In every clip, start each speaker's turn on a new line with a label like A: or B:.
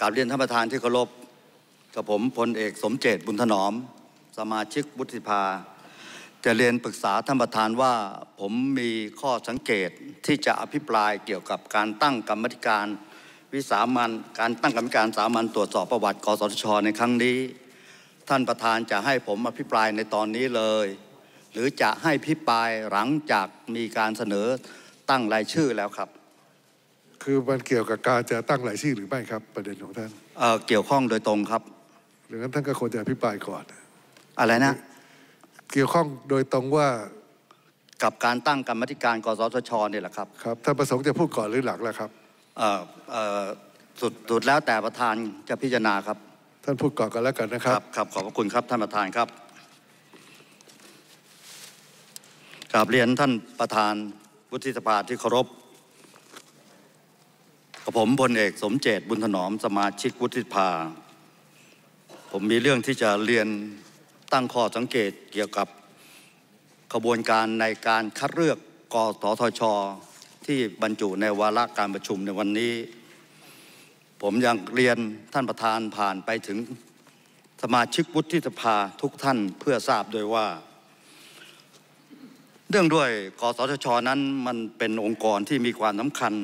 A: กราบเรียนท่านประธานที่เคารพกับผมพลเอกสมเจตบุญถนอมสมาชิกวุฒิภา จะเรียนปรึกษาท่านประธานว่าผมมีข้อสังเกตที่จะอภิปรายเกี่ยวกับการตั้งกรรมธิการ วิสามันการตั้งกรรมการสามัญตรวจสอบประวัติ กสทชในครั้งนี้ ท่านประธานจะให้ผมอภิปรายในตอนนี้เลย หรือจะให้พิปรายหลังจากมีการเสนอ
B: ตั้งรายชื่อแล้วครับคือมันเกี่ยวกับการจะตั้งหลายชื่อหรือไม่ครับ ประเด็นของท่านเาเกี่ยวข้องโดยตรงครับดังนั้นท่านก็ควรจะอภิปรายก่อน อะไร
A: นะ เกี่ยวข้องโดยตรงว่า กับการตั้งกรรมธิการกสทชเนี่ยแหละครับ ครับท่านประสงค์จะพูดก่อนหรือหลังล่ะครับสุดสุดแล้วแต่ประธานจะพิจารณาครับ ท่านพูดก่อนกันแล้วกันนะครับ ครับขอบพระคุณครับ ท่านประธานครับกราบเรียนท่านประธานวุฒิสภาที่เคารพกับผมพลเอกสมเจตบุญถนอมสมาชิกวุฒิภา ผมมีเรื่องที่จะเรียนตั้งข้อสังเกตเกี่ยวกับขบวนการในการคัดเลือกกสทชที่บรรจุในวาระการประชุมในวันนี้ ผมยังเรียนท่านประธานผ่านไปถึงสมาชิกวุฒิสภาทุกท่านเพื่อทราบด้วยว่า เรื่องด้วยกสทชนั้น มันเป็นองค์กรที่มีความสำคัญ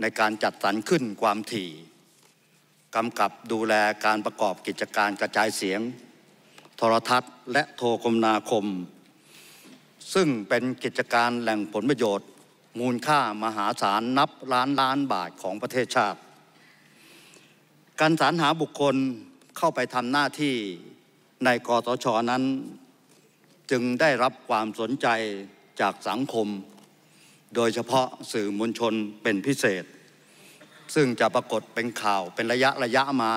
A: ในการจัดสรรขึ้นความถี่ กำกับดูแลการประกอบกิจการกระจายเสียง โทรทัศน์และโทรคมนาคม ซึ่งเป็นกิจการแหล่งผลประโยชน์ มูลค่ามหาศาลนับล้านล้านบาทของประเทศชาติ การสรรหาบุคคลเข้าไปทำหน้าที่ในกตชนั้น จึงได้รับความสนใจจากสังคมโดยเฉพาะสื่อมวลชนเป็นพิเศษ ซึ่งจะปรากฏเป็นข่าวเป็นระยะระยะมา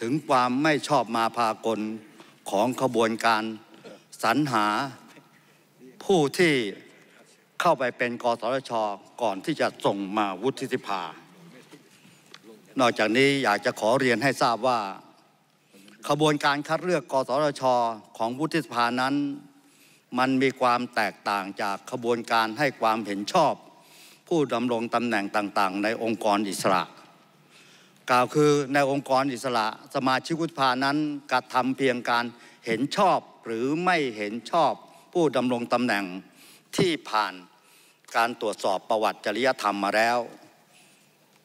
A: ถึงความไม่ชอบมาพากลของขบวนการสรรหาผู้ที่เข้าไปเป็นกสชก่อนที่จะส่งมาวุฒิสภา นอกจากนี้อยากจะขอเรียนให้ทราบว่าขบวนการคัดเลือกกสชของวุฒิสภานั้นมันมีความแตกต่างจากขบวนการให้ความเห็นชอบผู้ดำรงตำแหน่งต่างๆ ในองค์กรอิสระ กล่าวคือในองค์กรอิสระสมาชิกวุฒิภานั้นกระทำเพียงการเห็นชอบหรือไม่เห็นชอบผู้ดำรงตำแหน่งที่ผ่านการตรวจสอบประวัติจริยธรรมมาแล้ว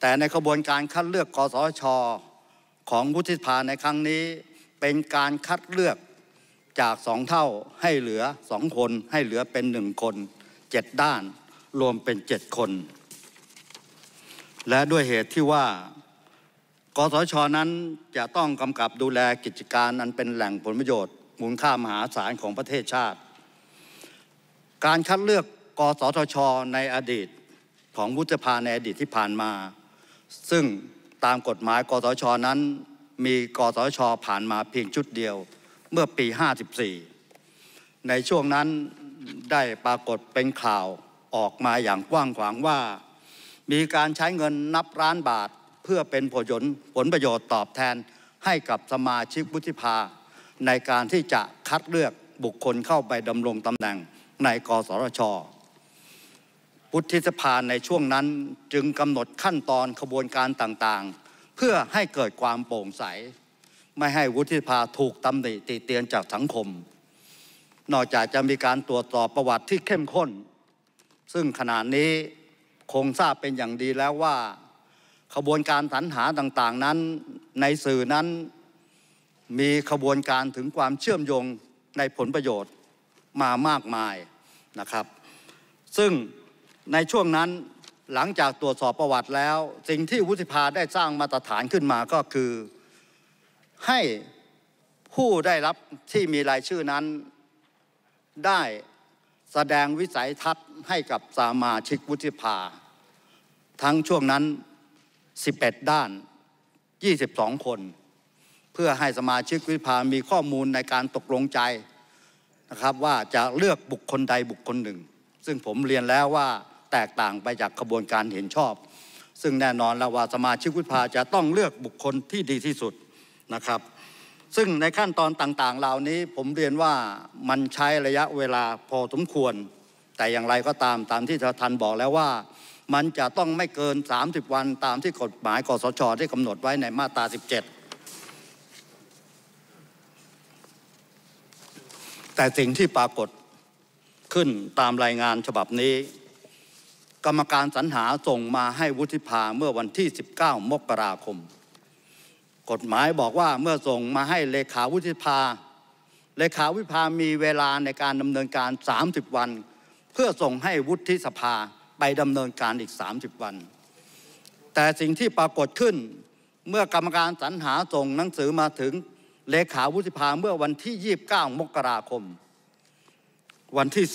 A: แต่ในขบวนการคัดเลือกกสชของวุฒิภาในครั้งนี้เป็นการคัดเลือกจากสองเท่าให้เหลือสองคนให้เหลือเป็นหนึ่งคนเจ็ดด้านรวมเป็นเจ็ดคน และด้วยเหตุที่ว่า กสชนั้นจะต้องกำกับดูแลกิจการอันเป็นแหล่งผลประโยชน์มูลค่า มหาศาลของประเทศชาติ การคัดเลือกกสทชในอดีตของวุฒิภาในอดีตที่ผ่านมา ซึ่งตามกฎหมายกสชนั้น มีกสช ผ่านมาเพียงชุดเดียวเมื่อปี 54 ในช่วงนั้นได้ปรากฏเป็นข่าวออกมาอย่างกว้างขวางว่ามีการใช้เงินนับล้านบาทเพื่อเป็นผลผลประโยชน์ตอบแทนให้กับสมาชิกวุฒิภาในการที่จะคัดเลือกบุคคลเข้าไปดำรงตำแหน่งในกสชพุธิสภาในช่วงนั้นจึงกำหนดขั้นตอนขบวนการต่างๆ เพื่อให้เกิดความโปร่งใสไม่ให้วุฒิภาถูกตำหนิติเตียนจากสังคม นอกจากจะมีการตรวจสอบประวัติที่เข้มข้น ซึ่งขณะนี้คงทราบเป็นอย่างดีแล้วว่า ขบวนการสรรหาต่างๆนั้นในสื่อนั้น มีขบวนการถึงความเชื่อมโยงในผลประโยชน์มามากมายนะครับ ซึ่งในช่วงนั้นหลังจากตรวจสอบประวัติแล้ว สิ่งที่วุฒิภาได้สร้างมาตรฐานขึ้นมาก็คือให้ผู้ได้รับที่มีรายชื่อนั้นได้แสดงวิสัยทัศน์ให้กับสามาชิกวุฒิภาทั้งช่วงนั้น 11 ด้าน 22 คน เพื่อให้สมาชิกวุฒิภา มีข้อมูลในการตกลงใจ นะครับว่าจะเลือกบุคคลใดบุคคลหนึ่ง ซึ่งผมเรียนแล้วว่าแตกต่างไปจากกระบวนการเห็นชอบ ซึ่งแน่นอนแล้วว่าสมาชิกวุฒิภาจะต้องเลือกบุคคลที่ดีที่สุดนะครับ ซึ่งในขั้นตอนต่างๆเหล่านี้ผมเรียนว่ามันใช้ระยะเวลาพอสมควร แต่อย่างไรก็ตามตามที่ท่านบอกแล้วว่ามันจะต้องไม่เกิน 30 วันตามที่กฎหมายกสชที่กำหนดไว้ในมาตรา17 แต่สิ่งที่ปรากฏขึ้นตามรายงานฉบับนี้ กรรมการสรรหาส่งมาให้วุฒิภาเมื่อวันที่ 19 มกราคมกฎหมายบอกว่าเมื่อส่งมาให้เลขาวุฒิภาเลขาวิภามีเวลาในการดำเนินการ 30 วัน เพื่อส่งให้วุฒิสภาไปดำเนินการอีก 30 วัน แต่สิ่งที่ปรากฏขึ้นเมื่อกรรมการสรรหาส่งหนังสือมาถึงเลขาวุฒิภาเมื่อวันที่ 29 มกราคม วันที่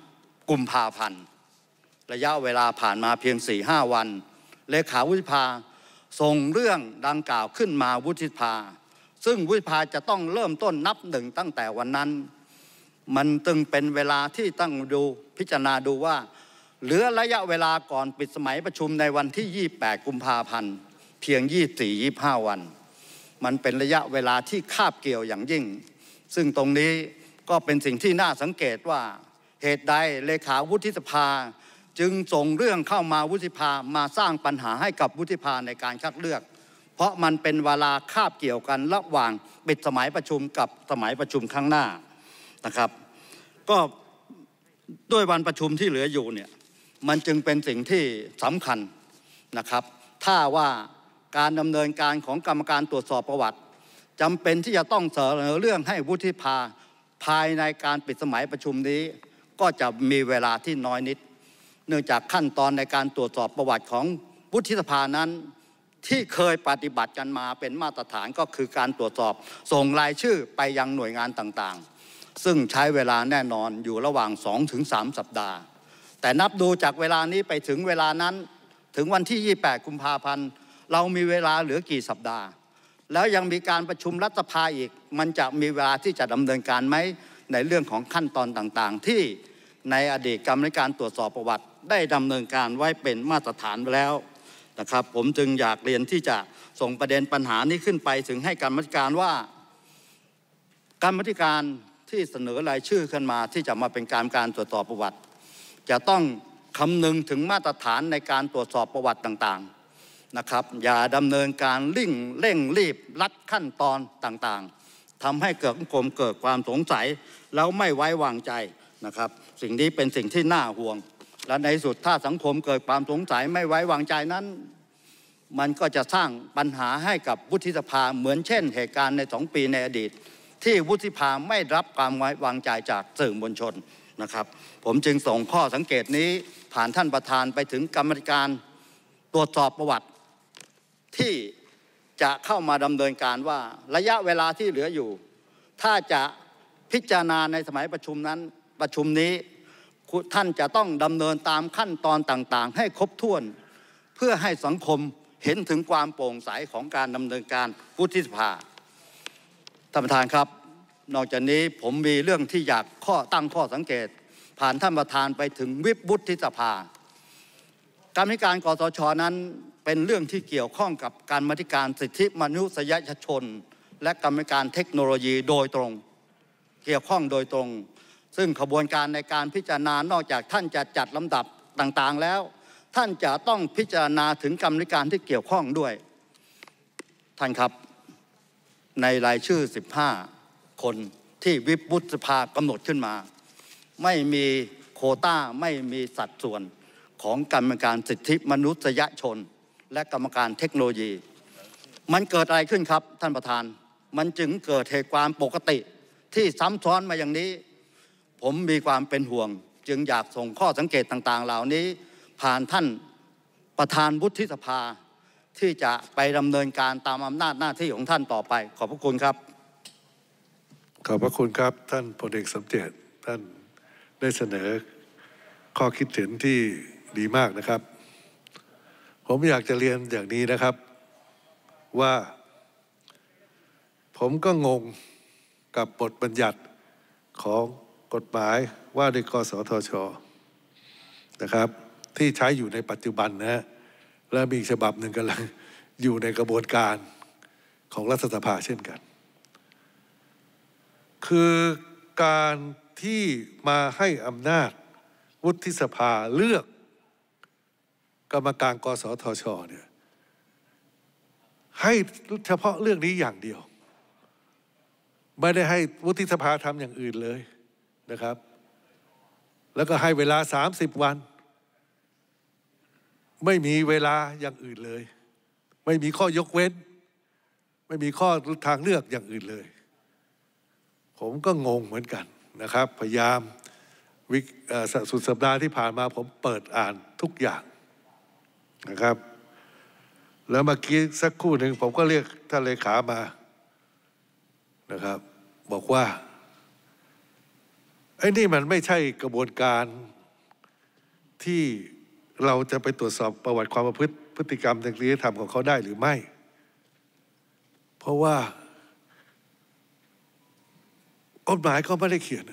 A: 3กุมภาพันธ์ระยะเวลาผ่านมาเพียง4าวัน เลขาวุฒิภาส่งเรื่องดังกล่าวขึ้นมาวุฒิภา ซึ่งวุฒิภาจะต้องเริ่มต้นนับหนึ่งตั้งแต่วันนั้น มันจึงเป็นเวลาที่ตั้งดูพิจารณาดูว่า เหลือระยะเวลาก่อนปิดสมัยประชุมในวันที่ 28 กุมภาพันธ์เพียง 24-25 วัน มันเป็นระยะเวลาที่คาบเกี่ยวอย่างยิ่ง ซึ่งตรงนี้ก็เป็นสิ่งที่น่าสังเกตว่า เหตุใดเลขาวุฒิสภาจึงส่งเรื่องเข้ามาวุฒิภา มาสร้างปัญหาให้กับวุฒิภาในการคัดเลือก เพราะมันเป็นเวลาคาบเกี่ยวกันระหว่างปิดสมัยประชุมกับสมัยประชุมครั้งหน้านะครับ ก็ด้วยวันประชุมที่เหลืออยู่เนี่ย มันจึงเป็นสิ่งที่สำคัญนะครับ ถ้าว่าการดำเนินการของกรรมการตรวจสอบประวัติจำเป็นที่จะต้องเสนอเรื่องให้วุฒิภาภายในการปิดสมัยประชุมนี้ ก็จะมีเวลาที่น้อยนิดเนื่องจากขั้นตอนในการตรวจสอบประวัติของวุฒิสภานั้นที่เคยปฏิบัติกันมาเป็นมาตรฐานก็คือการตรวจสอบ ส่งรายชื่อไปยังหน่วยงานต่างๆ ซึ่งใช้เวลาแน่นอนอยู่ระหว่าง 2-3สสัปดาห์ แต่นับดูจากเวลานี้ไปถึงเวลานั้นถึงวันที่ 28กุมภาพันธ์ เรามีเวลาเหลือกี่สัปดาห์ แล้วยังมีการประชุมรัฐสภาอีกมันจะมีเวลาที่จะดำเนินการไหมในเรื่องของขั้นตอนต่างๆ ที่ในอดีตกรรมการตรวจสอบประวัติได้ดำเนินการไว้เป็นมาตรฐานไปแล้วนะครับผมจึงอยากเรียนที่จะส่งประเด็นปัญหานี้ขึ้นไป ถึงให้การมติการว่าการมติการที่เสนอรายชื่อขึ้นมาที่จะมาเป็นการการตรวจสอบประวัติ จะต้องคำนึงถึงมาตรฐานในการตรวจสอบประวัติต่าง ๆนะครับ อย่าดำเนินการลิ่งเร่งรีบรัดขั้นตอนต่างๆทำให้เกิดกลมเกิดความสงสัย แล้วไม่ไว้วางใจนะครับ สิ่งนี้เป็นสิ่งที่น่าห่วงและในสุดถ้าสังคมเกิดความสงสัยไม่ไว้วางใจนั้น มันก็จะสร้างปัญหาให้กับวุฒิสภาเหมือนเช่นเหตุการณ์ในสองปีในอดีต ที่วุฒิสภาไม่รับความไว้วางใจจากสื่อมวลชนนะครับ ผมจึงส่งข้อสังเกตนี้ผ่านท่านประธานไปถึงกรรมการตรวจสอบประวัติ ที่จะเข้ามาดำเนินการว่าระยะเวลาที่เหลืออยู่ ถ้าจะพิจารณาในสมัยประชุมนั้นประชุมนี้ท่านจะต้องดำเนินตามขั้นตอนต่างๆ ให้ครบถ้วน เพื่อให้สังคมเห็นถึงความโปร่งใสของการดำเนินการพุทธิสภา ท่านประธานครับ นอกจากนี้ผมมีเรื่องที่อยากข้อตั้งข้อสังเกต ผ่านท่านประธานไปถึงวิบวุฒิสภาการมิการกสชนั้น เป็นเรื่องที่เกี่ยวข้องกับการมติการสิทธิมนุษยชนและกรรมการเทคโนโลยีโดยตรง เกี่ยวข้องโดยตรงซึ่งขบวนการในการพิจารณา นอกจากท่านจะจัดลำดับต่างๆแล้ว ท่านจะต้องพิจารณาถึงกรรมนิการที่เกี่ยวข้องด้วย ท่านครับ ในรายชื่อ 15 คนที่วิปวุฒิสภากำหนดขึ้นมา ไม่มีโคต้า ไม่มีสัดส่วนของกรรมการสิทธิมนุษยชนและกรรมการเทคโนโลยี มันเกิดอะไรขึ้นครับท่านประธาน มันจึงเกิดเหตุการณ์ปกติที่ซ้ำซ้อนมาอย่างนี้ผมมีความเป็นห่วง จึงอยากส่งข้อสังเกตต่าง ๆ เหล่านี้ ผ่านท่านประธานวุฒิสภา ที่จะไปดำเนินการตามอำนาจหน้าที่ของท่านต่อไป ขอบพระคุณครับ
B: ขอบพระคุณครับท่านพลเอกสมเจตท่านได้เสนอข้อคิดเห็นที่ดีมากนะครับ ผมอยากจะเรียนอย่างนี้นะครับว่า ผมก็งงกับบทบัญญัติของกฎหมายว่าด้วยกสทชนะครับ ที่ใช้อยู่ในปัจจุบันนะและมีฉบับหนึ่งกำลังอยู่ในกระบวนการของรัฐสภาเช่นกัน คือการที่มาให้อำนาจวุฒิสภาเลือก กรรมการกสทชเนี่ยให้เฉพาะเรื่องนี้อย่างเดียว ไม่ได้ให้วุฒิสภาทำอย่างอื่นเลยนะครับแล้วก็ให้เวลา30วัน ไม่มีเวลาอย่างอื่นเลย ไม่มีข้อยกเว้น ไม่มีข้อทางเลือกอย่างอื่นเลย ผมก็งงเหมือนกันนะครับ พยายามวิสุดสัปดาห์ที่ผ่านมา ผมเปิดอ่านทุกอย่างนะครับ แล้วเมื่อกี้สักครู่หนึ่งผมก็เรียกท่านเลขามานะครับ บอกว่าไอ้นี่มันไม่ใช่กระบวนการที่เราจะไปตรวจสอบประวัติความประพฤติพฤติกรรมทางจริยธรรมของเขาได้หรือไม่ เพราะว่ากฎหมายก็ไม่ได้เขียน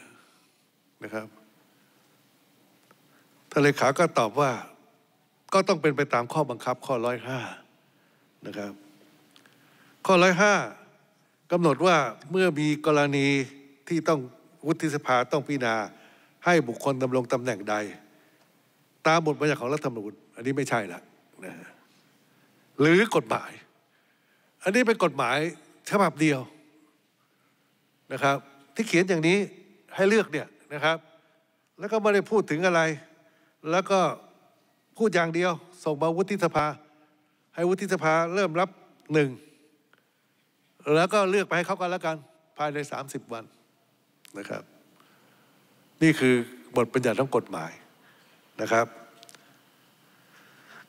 B: นะครับทะาเลขาก็ตอบว่าก็ต้องเป็นไปตามข้อบังคับ ข้อร้อยห้านะครับข้อร้อยห้ากำหนดว่าเมื่อมีกรณีที่ต้องวุฒิสภาต้องพิจารณาให้บุคคลดำรงตำแหน่งใด ตามบทบัญญัติของรัฐธรรมนูญอันนี้ไม่ใช่ละนะหรือกฎหมาย อันนี้เป็นกฎหมายฉบับเดียวนะครับ ที่เขียนอย่างนี้ให้เลือกเนี่ยนะครับ แล้วก็ไม่ได้พูดถึงอะไร แล้วก็พูดอย่างเดียวส่งมาวุฒิสภา ให้วุฒิสภาเริ่มรับหนึ่งแล้วก็เลือกไปให้เขากันแล้วกันภายใน 30 วันนะครับนี่คือบทบัญญัติของกฎหมายนะครับ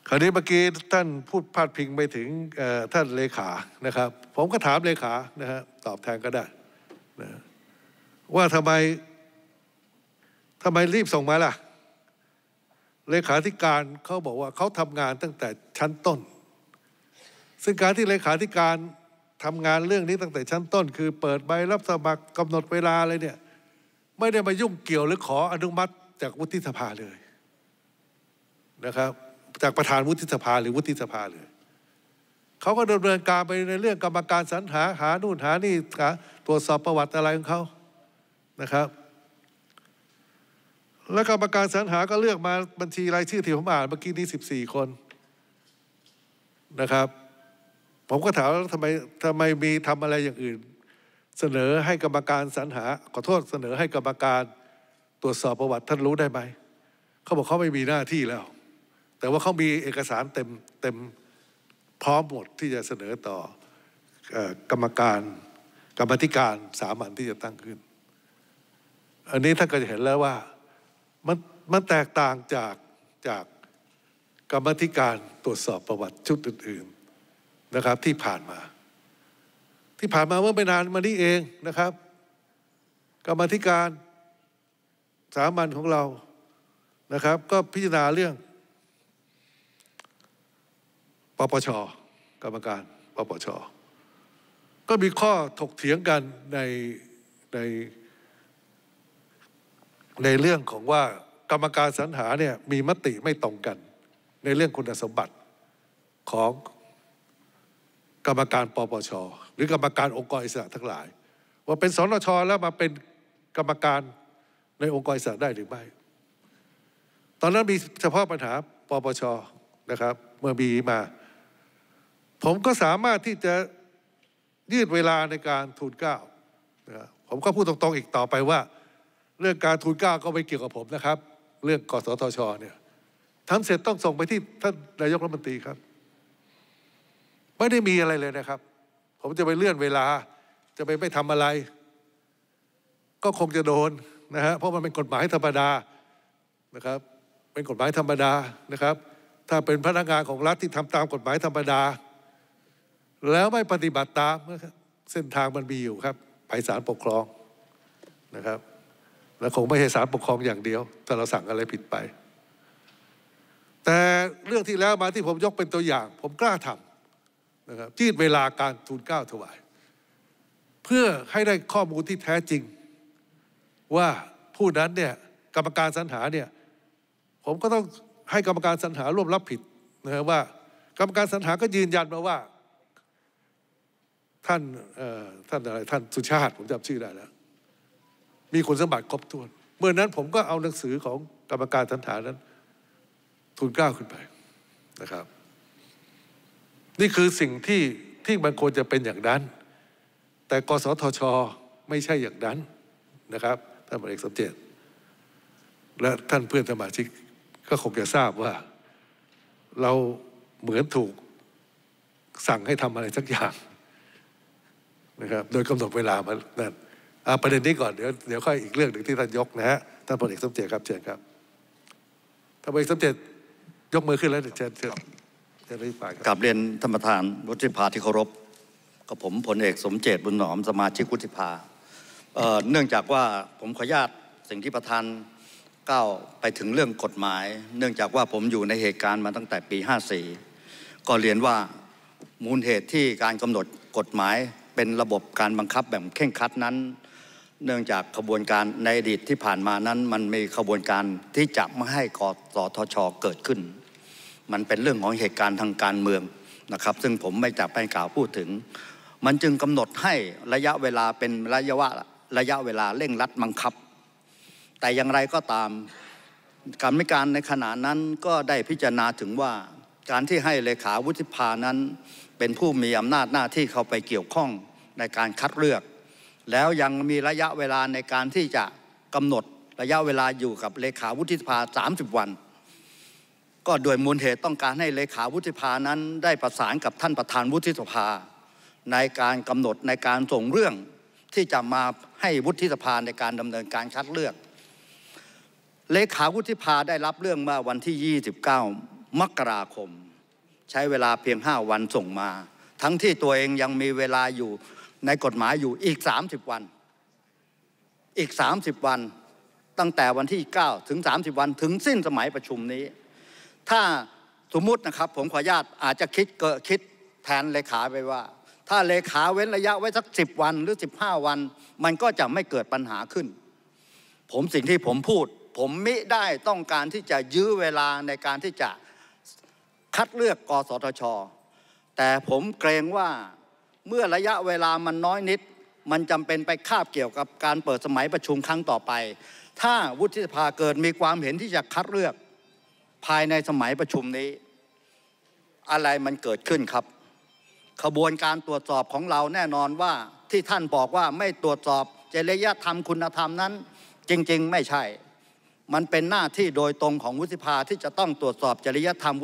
B: คราวนี้เมื่อกี้ท่านพูดพาดพิงไปถึงท่านเลขา นะครับ ผมก็ถามเลขา นะฮะ ตอบแทนก็ได้นะว่าทำไมทำไมรีบส่งมาล่ะ เลขาธิการเขาบอกว่าเขาทำงานตั้งแต่ชั้นต้น ซึ่งการที่เลขาธิการทำงานเรื่องนี้ตั้งแต่ชั้นต้น คือเปิดใบรับสมัครกำหนดเวลาเลยเนี่ย ไม่ได้มายุ่งเกี่ยวหรือขออนุมัติจากวุฒิสภาเลยนะครับ จากประธานวุฒิสภาหรือวุฒิสภาเลยเขาก็ดำเนินการไปในเรื่องกรรมการสรรหาหานู่นหานี่หาตรวจสอบประวัติอะไรของเขานะครับ แล้วกรรมการสรรหาก็เลือกมาบัญชีรายชื่อที่ผมอ่านเมื่อกี้นี้14 คนนะครับผมก็ถามทำไมทำไมมีทำอะไรอย่างอื่น เสนอให้กรรมการสรรหา ขอโทษเสนอให้กรรมการตรวจสอบประวัติท่านรู้ได้ไหมเขาบอกเขาไม่มีหน้าที่แล้ว แต่ว่าเขามีเอกสารเต็มเต็มพร้อมหมดที่จะเสนอต่อกรรมการกรรมธิการสามัญที่จะตั้งขึ้น อันนี้ท่านก็จะเห็นแล้วว่ามันมันแตกต่างจากจากกรรมธิการตรวจสอบประวัติชุดอื่นนะครับที่ผ่านมาที่ผ่านมาเมื่อไม่นานมานี้เองนะครับ กรรมธิการสามัญของเรานะครับ ก็พิจารณาเรื่องปปชกรรมการปปชก็มีข้อถกเถียงกันในใน ในเรื่องของว่ากรรมการสรรหาเนี่ยมีมติไม่ตรงกัน ในเรื่องคุณสมบัติของกรรมการปปชหรือ กรรมการองค์กรอิสระทั้งหลาย ว่าเป็นสนชแล้วมาเป็นกรรมการในองค์กรอิสระได้หรือไม่ ตอนนั้นมีเฉพาะปัญหาปปชนะครับ เมื่อมีมา ผมก็สามารถที่จะยืดเวลาในการทูลเก้าผมก็พูดตรงๆอีกต่อไปว่า เรื่องการทูลเก้าก็ไม่เกี่ยวกับผมนะครับ เรื่องกสทชเนี่ยทำเสร็จต้องส่งไปที่ท่านนายกรัฐมนตรีครับไม่ได้มีอะไรเลยนะครับ ผมจะไปเลื่อนเวลา จะไปไม่ทำอะไร ก็คงจะโดนนะฮะเพราะมันเป็นกฎหมายธรรมดานะครับ เป็นกฎหมายธรรมดานะครับ ถ้าเป็นพนักงานของรัฐที่ทำตามกฎหมายธรรมดา แล้วไม่ปฏิบัติตามเส้นทางมันมีอยู่ครับไปศาลปกครองนะครับ และคงไม่ใช่ศาลปกครองอย่างเดียวถ้าเราสั่งอะไรผิดไป แต่เรื่องที่แล้วมาที่ผมยกเป็นตัวอย่างผมกล้าทำนะครับยืดเวลาการทูลเกล้า ถวาย เพื่อให้ได้ข้อมูลที่แท้จริง ว่าผู้นั้นเนี่ยกรรมการสรรหาเนี่ยผมก็ต้องให้กรรมการสรรหาร่วมรับผิดนะครับว่า กรรมการสรรหาก็ยืนยันมาว่าท่านท่านอะไรท่านสุชาติผมจำชื่อได้แล้วมีคุณสมบัติครบถ้วนเมื่อนนั้น ผมก็เอาหนังสือของกรรมการสรรหานั้นทูลเกล้า ขึ้นไปนะครับนี่คือสิ่งที่ที่มันควรจะเป็นอย่างนั้น แต่กสทชไม่ใช่อย่างนั้นนะครับท่านบริษเทสมเจตและท่านเพื่อนสมาชิกก็คงจะทราบว่าเราเหมือนถูกสั่งให้ทำอะไรสักอย่างนะครับโดยกำหนดเวลามานั่นประเด็นนี้ก่อน เดี๋ยวเดี๋ยวค่อยอีกเรื่องหนึ่งที่ท่านยกนะฮะ ท่านพลเอกสมเจตครับเชิญครับ ท่านพลเอกสมเจตยกมือขึ้นแล้วเชิญเชิญ
A: กลับเรียนธรรมธานวุฒิภาที่เคารพกับผมพลเอกสมเจตบุญหนอมสมาชิกวุฒิภาเนื่องจากว่าผมขออนุญาตสิ่งที่ประธานก้าวไปถึงเรื่องกฎหมาย เนื่องจากว่าผมอยู่ในเหตุการณ์มาตั้งแต่ปี 54 ก็เรียนว่ามูลเหตุที่การกำหนดกฎหมายเป็นระบบการบังคับแบบเข่งคัดนั้น เนื่องจากขบวนการในอดีตที่ผ่านมานั้น มันมีขบวนการที่จะไม่ให้กสทชเกิดขึ้นมันเป็นเรื่องของเหตุการณ์ทางการเมืองนะครับ ซึ่งผมไม่จะไปกล่าวพูดถึง มันจึงกำหนดให้ระยะเวลาเป็นระยะวะระยะเวลาเร่งรัดบังคับ แต่อย่างไรก็ตามกรรมการในขณะนั้นก็ได้พิจารณาถึงว่า การที่ให้เลขาวุฒิภานั้น เป็นผู้มีอำนาจหน้าที่เข้าไปเกี่ยวข้องในการคัดเลือก แล้วยังมีระยะเวลาในการที่จะกำหนดระยะเวลาอยู่กับเลขาวุฒิภา 30 วันก็โดยมูลเหตุต้องการให้เลขาวุฒิภานั้นได้ประสานกับท่านประธานวุฒิสภา ในการกำหนดในการส่งเรื่องที่จะมาให้วุฒิสภาในการดำเนินการคัดเลือก เลขาวุฒิภาได้รับเรื่องมาวันที่ 29 มกราคม ใช้เวลาเพียง 5 วันส่งมา ทั้งที่ตัวเองยังมีเวลาอยู่ในกฎหมายอยู่อีก 30 วัน อีก 30 วัน ตั้งแต่วันที่9ถึง30 วันถึงสิ้นสมัยประชุมนี้ถ้าสมมุตินะครับผมขออนุญาตอาจจะคิดเกิดคิดแทนเลขาไปว่า ถ้าเลขาเว้นระยะไว้สัก 10 วันหรือ 15 วัน มันก็จะไม่เกิดปัญหาขึ้น ผมสิ่งที่ผมพูด ผมมิได้ต้องการที่จะยื้อเวลาในการที่จะคัดเลือกกสทช แต่ผมเกรงว่าเมื่อระยะเวลามันน้อยนิด มันจำเป็นไปคาบเกี่ยวกับการเปิดสมัยประชุมครั้งต่อไป ถ้าวุฒิสภาเกิดมีความเห็นที่จะคัดเลือกภายในสมัยประชุมนี้อะไรมันเกิดขึ้นครับขบวนการตรวจสอบของเราแน่นอนว่าที่ท่านบอกว่าไม่ตรวจสอบจริยธรรมคุณธรรมนั้น จริง ๆ ไม่ใช่ มันเป็นหน้าที่โดยตรงของ วุฒิภาที่จะต้องตรวจสอบจริยธรรม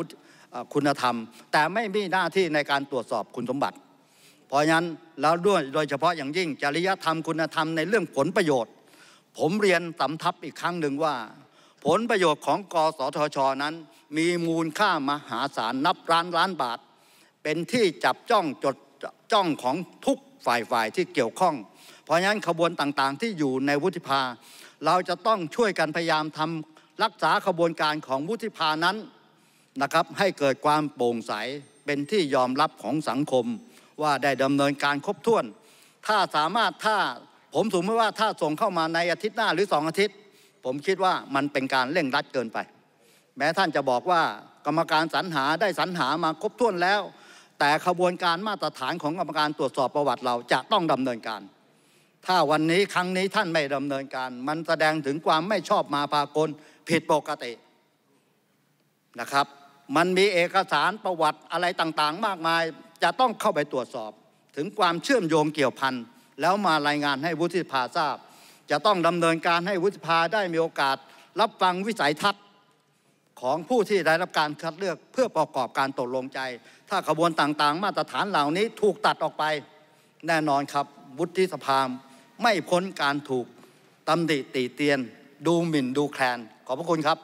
A: คุณธรรม แต่ไม่มีหน้าที่ในการตรวจสอบคุณสมบัติ เพราะงนั้นแล้วด้วยโดยเฉพาะอย่างยิ่งจริยธรรมคุณธรรมในเรื่องผลประโยชน์ ผมเรียนสำทับอีกครั้งหนึ่งว่าผลประโยชน์ของกสทชนั้น มีมูลค่ามหาศาล นับล้าน ล้านบาท เป็นที่จับจ้องจดจ้องของทุกฝ่ายฝ่ายที่เกี่ยวข้อง เพราะฉะนั้นขบวนต่างๆ ที่อยู่ในวุฒิภา เราจะต้องช่วยกันพยายามทำรักษาขบวนการของวุฒิภา นั้น นะครับ ให้เกิดความโปร่งใสเป็นที่ยอมรับของสังคม ว่าได้ดำเนินการครบถ้วน ถ้าสามารถถ้าผมสมมติว่าถ้าส่งเข้ามาในอาทิตย์หน้าหรือสองอาทิตย์ผมคิดว่ามันเป็นการเร่งรัดเกินไป แม้ท่านจะบอกว่ากรรมการสรรหาได้สรรหามาครบถ้วนแล้ว แต่ขบวนการมาตรฐานของกรรมการตรวจสอบประวัติเราจะต้องดำเนินการ ถ้าวันนี้ครั้งนี้ท่านไม่ดำเนินการมันแสดงถึงความไม่ชอบมาพากลผิดปกตินะครับ มันมีเอกสารประวัติอะไรต่างๆ มากมายจะต้องเข้าไปตรวจสอบ ถึงความเชื่อมโยงเกี่ยวพันแล้วมารายงานให้วุฒิสภาทราบจะต้องดำเนินการให้วุฒิภาได้มีโอกาส รับฟังวิสัยทัศน์ของผู้ที่ได้รับการคัดเลือกเพื่อประกอบการตกลงใจ ถ้าขบวนต่างๆ มาตรฐานเหล่านี้ถูกตัดออกไป แน่นอนครับ วุฒิสภาไม่พ้นการถูกตำหนิตีเตียน ดูหมิ่นดูแคลน ขอบพระคุณครับ